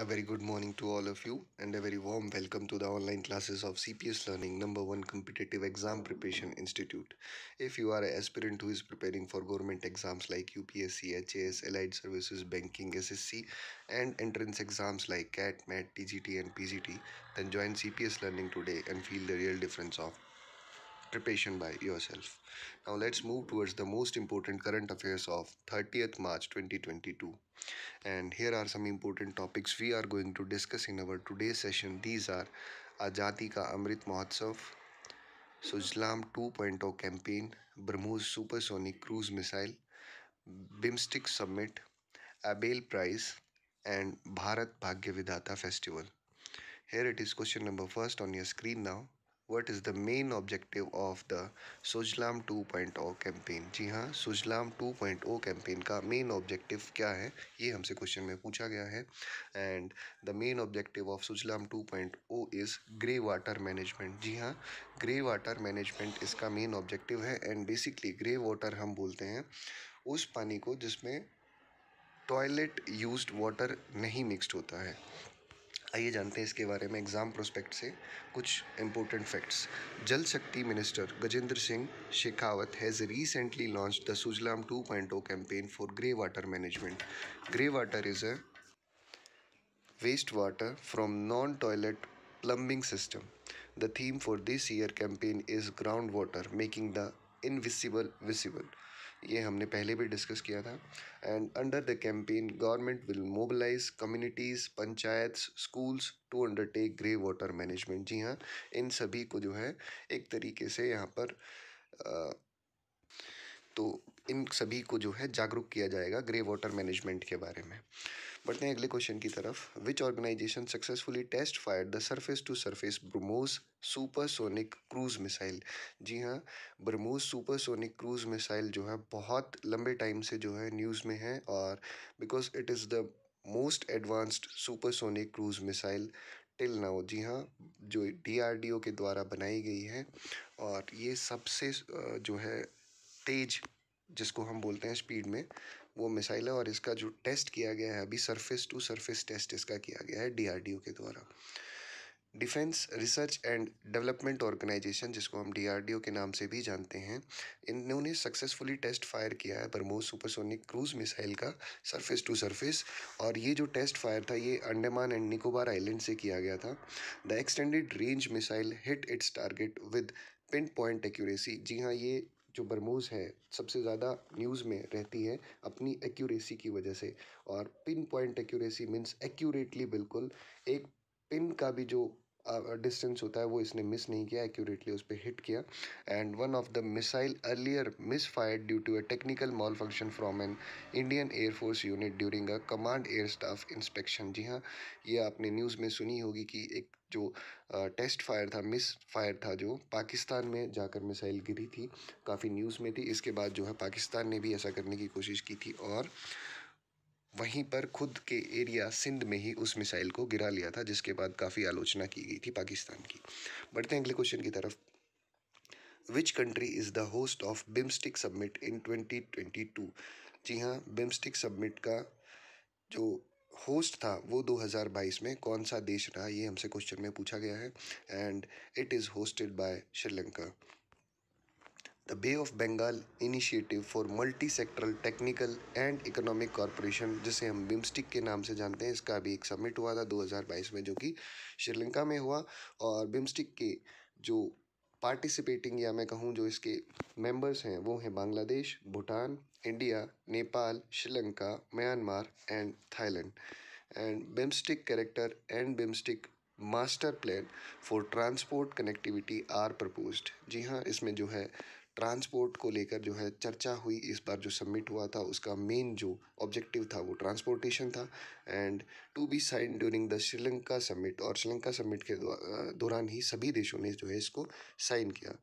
A very good morning to all of you and a very warm welcome to the online classes of CPS Learning number 1 Competitive Exam Preparation Institute. If you are an aspirant who is preparing for government exams like UPSC, HAS, Allied Services, Banking, SSC and entrance exams like CAT, MAT, TGT and PGT then join CPS Learning today and feel the real difference of preparation by yourself. Now let's move towards the most important current affairs of 30th March 2022. And here are some important topics we are going to discuss in our today's session. These are Ajati Ka Amrit Mahotsav, Sujlam 2.0 campaign, Brahmos supersonic cruise missile, Bimstik summit, Abel prize and Bharat Bhagya Vidhata festival. Here it is question number first on your screen now. What is the main objective of the Sujalam two point O campaign जी हाँ Sujalam two point O campaign का main objective क्या है ये हमसे question में पूछा गया है and the main objective of Sujalam two point O is grey water management जी हाँ ग्रे वाटर मैनेजमेंट इसका मेन ऑब्जेक्टिव है एंड बेसिकली ग्रे वाटर हम बोलते हैं उस पानी को जिसमें टॉयलेट यूज वाटर नहीं मिक्सड होता है आइए जानते हैं इसके बारे में एग्जाम प्रोस्पेक्ट से कुछ important facts Jal Shakti minister Gajendra Singh Shekhawat has recently launch the Sujalam two point O campaign for grey water management grey water is a waste water from non toilet plumbing system the theme for this year campaign is ground water making the invisible visible, visible. ये हमने पहले भी discuss किया था and under the campaign government will mobilise communities panchayat schools to undertake grey water management जी हाँ इन सभी को जो है एक तरीके से यहाँ पर आ, तो इन सभी को जो है जागरूक किया जाएगा ग्रे वाटर मैनेजमेंट के बारे में बढ़ते हैं अगले क्वेश्चन की तरफ which organisation successfully test fire the surface to surface BrahMos supersonic cruise missile जी हाँ ब्रह्मोस सुपरसोनिक क्रूज मिसाइल जो है बहुत लंबे टाइम से जो है न्यूज़ में है और because it is the most advanced supersonic cruise missile till now जी हाँ जो डी के द्वारा बनाई गई है और ये सबसे जो है तेज जिसको हम बोलते हैं स्पीड में वो मिसाइल है और इसका जो टेस्ट किया गया है अभी सरफेस टू सरफेस टेस्ट इसका किया गया है डी के द्वारा defence research and development organisation जिसको हम डी के नाम से भी जानते हैं इन्होंने सक्सेसफुली टेस्ट फायर किया है ब्रह्मोस सुपरसोनिक क्रूज मिसाइल का सरफेस टू सरफेस और ये जो टेस्ट फायर था ये अंडमान एंड निकोबार आइलैंड से किया गया था the extended range missile hit its target with pin point accuracy जी हाँ ये जो बरमोज़ है सबसे ज़्यादा न्यूज़ में रहती है अपनी एक्यूरेसी की वजह से और pin point accuracy means accurately बिल्कुल एक पिन का भी जो डिस्टेंस होता है वो इसने मिस नहीं किया एक्यूरेटली उस पर हिट किया and one of the missile earlier misfire due to a technical malfunction from an Indian air force unit during a command air staff inspection जी हाँ ये आपने न्यूज़ में सुनी होगी कि एक जो टेस्ट फायर था मिस फायर था जो पाकिस्तान में जाकर मिसाइल गिरी थी काफ़ी न्यूज़ में थी इसके बाद जो है पाकिस्तान ने भी ऐसा करने की कोशिश की थी और वहीं पर खुद के एरिया सिंध में ही उस मिसाइल को गिरा लिया था जिसके बाद काफ़ी आलोचना की गई थी पाकिस्तान की बढ़ते हैं अगले क्वेश्चन की तरफ which country is the host of BIMSTEC summit in 2022 जी हाँ बिम्स्टिक सबमिट का जो होस्ट था वो 2022 में कौन सा देश रहा ये हमसे क्वेश्चन में पूछा गया है and it is hosted by Sri Lanka the Bay of Bengal Initiative for Multi-Sectoral Technical and Economic Corporation जिसे हम बिम्स्टिक के नाम से जानते हैं इसका अभी एक समिट हुआ था 2022 में जो कि श्रीलंका में हुआ और बिम्स्टिक के जो पार्टिसिपेटिंग या मैं कहूँ जो इसके मेंबर्स हैं वो हैं Bangladesh Bhutan India Nepal Sri Lanka Myanmar and Thailand and BIMSTEC charter and BIMSTEC master plan for transport connectivity are proposed जी हाँ इसमें जो है ट्रांसपोर्ट को लेकर जो है चर्चा हुई इस बार जो सबमिट हुआ था उसका मेन जो ऑब्जेक्टिव था वो ट्रांसपोर्टेशन था and to be sign during the Sri Lanka summit और श्रीलंका समिट के दौरान ही सभी देशों ने जो है इसको साइन किया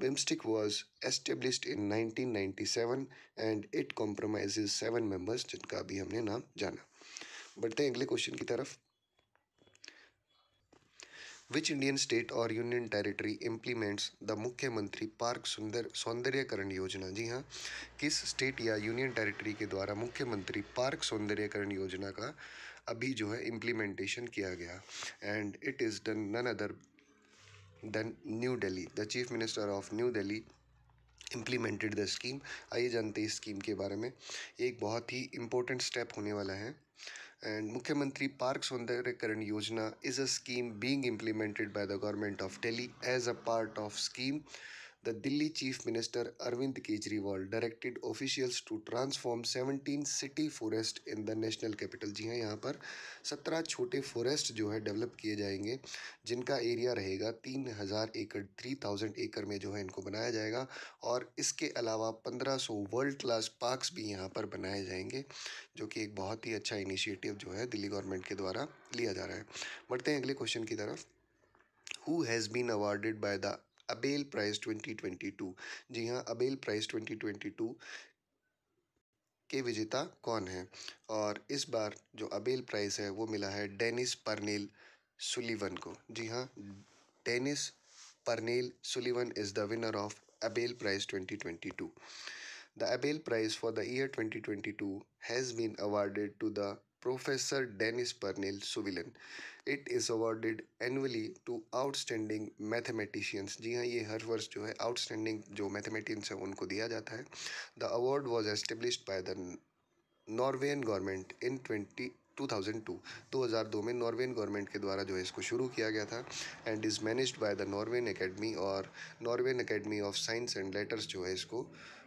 BIMSTEC was established in seven and it compromise seven members जिनका अभी हमने नाम जाना बढ़ते हैं अगले क्वेश्चन की तरफ Which Indian state or union territory implements the मुख्यमंत्री पार्क सुंदर सौंदर्यकरण योजना जी हाँ किस स्टेट या यूनियन टेरिटरी के द्वारा मुख्यमंत्री पार्क सौंदर्यकरण योजना का अभी जो है इम्प्लीमेंटेशन किया गया and it is done none other than New Delhi the chief minister of New Delhi implemented the scheme आइए जानते हैं इस स्कीम के बारे में एक बहुत ही इम्पोर्टेंट स्टेप होने वाला है and Mukhyamantri Parks Sundarakaran Yojana is a scheme being implemented by the government of Delhi as a part of scheme the Delhi chief minister Arvind Kejriwal directed officials to transform 17 city forest in the national capital जी हाँ यहाँ पर 17 छोटे forest जो है develop किए जाएंगे जिनका एरिया रहेगा 3000 एकड़ 3000 एकड़ में जो है इनको बनाया जाएगा और इसके अलावा 1500 वर्ल्ड क्लास पार्क्स भी यहाँ पर बनाए जाएंगे जो कि एक बहुत ही अच्छा इनिशिएटिव जो है दिल्ली गवर्नमेंट के द्वारा लिया जा रहा है बढ़ते हैं अगले क्वेश्चन की तरफ who has been awarded by the Abel prize 2022 जी हाँ अबेल प्राइज़ 2022 के विजेता कौन है और इस बार जो अबेल प्राइज़ है वो मिला है डेनिस परनेल सुलीवन को जी हाँ Dennis Parnell Sullivan is the winner of Abel prize 2022 The Abel Prize for the year 2022 has been awarded to the Professor Dennis Pernell Suvilan. It is awarded annually to outstanding mathematicians. जी हाँ ये हर वर्ष जो है outstanding जो mathematicians हैं उनको दिया जाता है The award was established by the Norwegian government in 20 2002 2002 में नॉर्वेन गवर्नमेंट के द्वारा जो है इसको शुरू किया गया था and is managed by the Norwegian academy और Norwegian academy of science and letters जो है इसको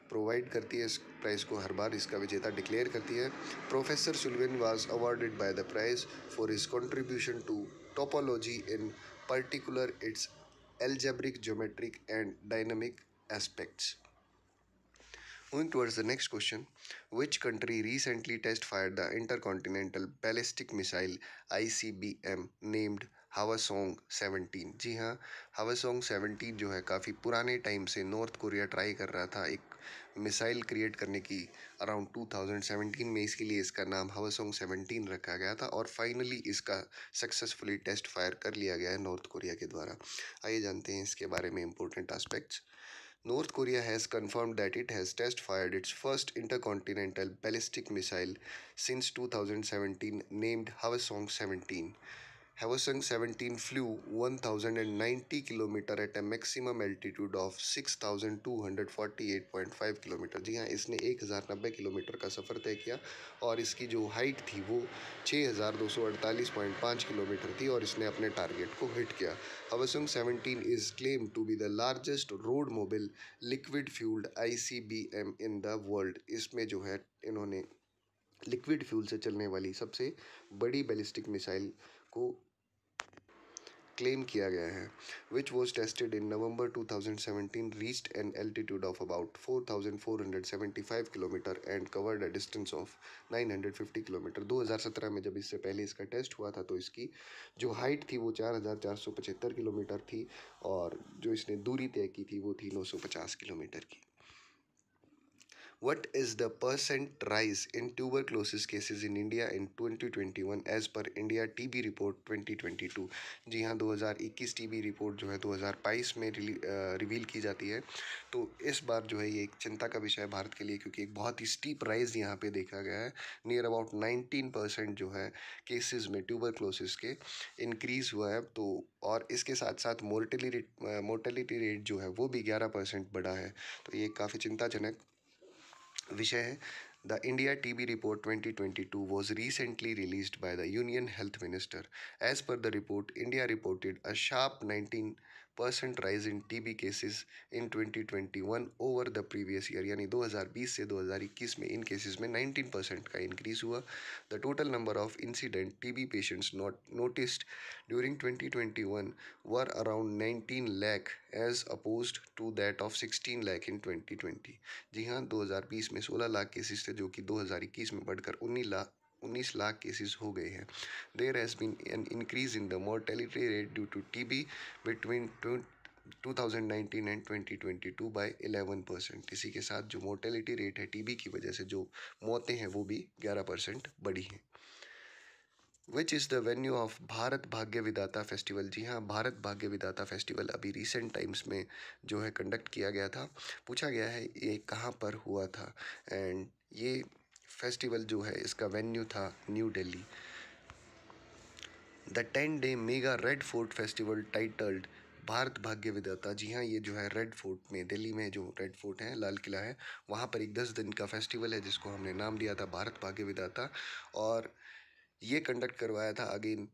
प्रोवाइड करती है इस प्राइज़ को हर बार इसका विजेता डिक्लेयर करती है professor Sullivan was awarded by the prize for his contribution to topology in particular its algebraic geometric and dynamic aspects moving towards the next question which country recently test fire the intercontinental ballistic missile I C B M named Hwasong seventeen जी हाँ हवा Hwasong seventeen जो है काफ़ी पुराने time से north Korea try कर रहा था एक मिसाइल क्रिएट करने की अराउंड 2017 में इसके लिए इसका नाम हवासोंग 17 रखा गया था और फाइनली इसका सक्सेसफुली टेस्ट फायर कर लिया गया है नॉर्थ कोरिया के द्वारा आइए जानते हैं इसके बारे में important aspects North Korea it has test fire its first fired its first intercontinental ballistic missile since 2017 नेम्ड Hwasong 17. One 17 and 1090 kilometre at a maximum altitude of 6248.5 kilometre जी हाँ इसने 1090 किलोमीटर का सफ़र तय किया और इसकी जो हाइट थी वो 6248.5 किलोमीटर थी और इसने अपने टारगेट को हिट किया claim 17 be the largest road mobile liquid fuelled I C B M in the world इसमें जो है इन्होंने लिक्विड फ्यूल से चलने वाली सबसे बड़ी बैलिस्टिक मिसाइल को क्लेम किया गया है which was tested in November 2017 reached an altitude of about 4,475 kilometre and covered a distance of 950 kilometre 2017 में जब इससे पहले इसका टेस्ट हुआ था तो इसकी जो हाइट थी वो 4,475 किलोमीटर थी और जो इसने दूरी तय की थी वो थी 950 किलोमीटर की What is the percent rise in tuberculosis cases in India in 2021 as per India TB report 2022? जी हाँ 2021 TB रिपोर्ट जो है 2022 में रिवील की जाती है तो इस बार जो है ये एक चिंता का विषय है भारत के लिए क्योंकि एक बहुत ही स्टीप राइज यहाँ पे देखा गया है नियर अबाउट 19 परसेंट जो है केसेस में ट्यूबरक्लोसिस के इंक्रीज़ हुआ है तो और इसके साथ साथ मोर्टली रेट मोर्टेलिटी रेट जो है वो भी ग्यारह परसेंट बढ़ा है तो ये काफ़ी चिंताजनक विषय है the India T B report twenty twenty two was recently release by the union health minister as per the report India reported a sharp nineteen percent rise in T B cases in twenty twenty one over the previous year यानी दो हज़ार बीस से दो हज़ार इक्कीस में इन केसेज में नाइनटीन परसेंट का इंक्रीज हुआ the total number of incident T B patients not noticed during twenty twenty one were around nineteen lakh as opposed to that of sixteen lakh in twenty twenty जी हाँ दो हज़ार बीस में सोलह लाख केसेज थे जो कि दो हज़ार इक्कीस में बढ़कर उन्नीस लाख उन्नीस लाख केसेस हो गए हैं there has been an increase in the mortality rate due to T B between two and 2022 by 11 percent इसी के साथ जो मोर्टेलिटी रेट है टीबी की वजह से जो मौतें हैं वो भी 11 परसेंट बढ़ी हैं which is the venue of Bharat Bhagya Vidhata festival जी हाँ भारत भाग्य विदाता फेस्टिवल अभी रिसेंट टाइम्स में जो है कंडक्ट किया गया था पूछा गया है ये कहाँ पर हुआ था एंड ये फेस्टिवल जो है इसका वेन्यू था New Delhi the ten day mega Red Fort festival titled Bharat Bhagya Vidhata जी हाँ ये जो है रेड फोर्ट में दिल्ली में जो रेड फोर्ट है लाल किला है वहाँ पर एक दस दिन का फेस्टिवल है जिसको हमने नाम दिया था भारत भाग्य विदाता और ये कंडक्ट करवाया था again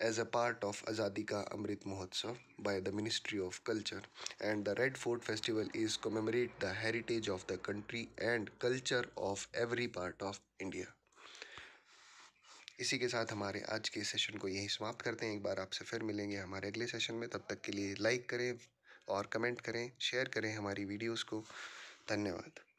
as a part of Azadi Ka Amrit Mahotsav by the Ministry of Culture and the Red Fort Festival is commemorate the heritage of the country and culture of every part of India. इसी के साथ हमारे आज के session को यहीं समाप्त करते हैं एक बार आपसे फिर मिलेंगे हमारे अगले सेशन में तब तक के लिए लाइक करें और कमेंट करें शेयर करें हमारी वीडियोस को धन्यवाद